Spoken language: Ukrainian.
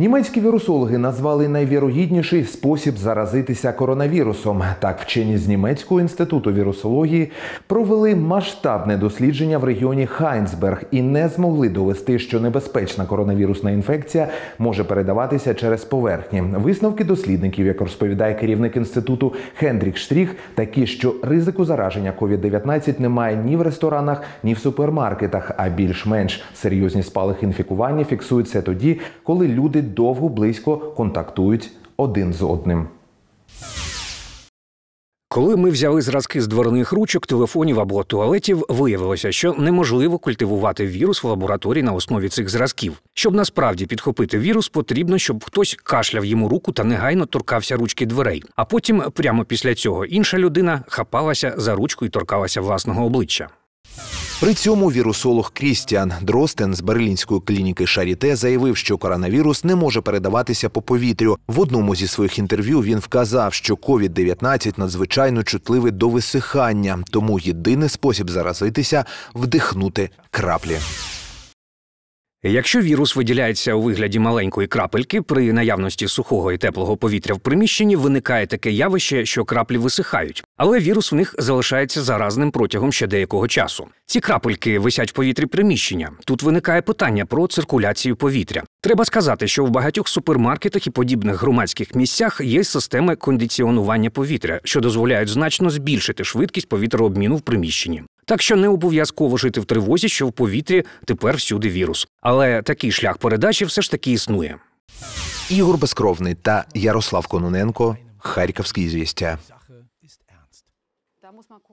Німецькі вірусологи назвали найвірогідніший спосіб заразитися коронавірусом. Так, вчені з німецького інституту вірусології провели масштабне дослідження в регіоні Хайнсберг і не змогли довести, що небезпечна коронавірусна інфекція може передаватися через поверхні. Висновки дослідників, як розповідає керівник інституту Хендрік Штріх, такі, що ризику зараження COVID-19 немає ні в ресторанах, ні в супермаркетах а більш-менш серйозні спалахи інфікування фіксуються тоді, коли люди довго близько контактують один з одним. Коли ми взяли зразки з дверних ручок, телефонів або туалетів, виявилося, що неможливо культивувати вірус в лабораторії на основі цих зразків. Щоб насправді підхопити вірус, потрібно, щоб хтось кашляв йому руку та негайно торкався ручки дверей. А потім, прямо після цього, інша людина хапалася за ручку і торкалася власного обличчя. При цьому вірусолог Крістіан Дростен з берлінської клініки Шаріте заявив, що коронавірус не може передаватися по повітрю. В одному зі своїх інтерв'ю він вказав, що COVID-19 надзвичайно чутливий до висихання, тому єдиний спосіб заразитися вдихнути краплі. Якщо вірус виділяється у вигляді маленької крапельки, при наявності сухого і теплого повітря в приміщенні виникає таке явище, що краплі висихають, але вірус в них залишається заразним протягом ще деякого часу. Ці крапельки висять в повітрі приміщення. Тут виникає питання про циркуляцію повітря. Треба сказати, що в багатьох супермаркетах і подібних громадських місцях є системи кондиціонування повітря, що дозволяють значно збільшити швидкість повітрообміну в приміщенні. Так що не обов'язково жити в тривозі, що в повітрі тепер всюди вірус. Але такий шлях передачі все ж таки існує. Ігор Безкровний та Ярослав Кононенко Харківські звістя.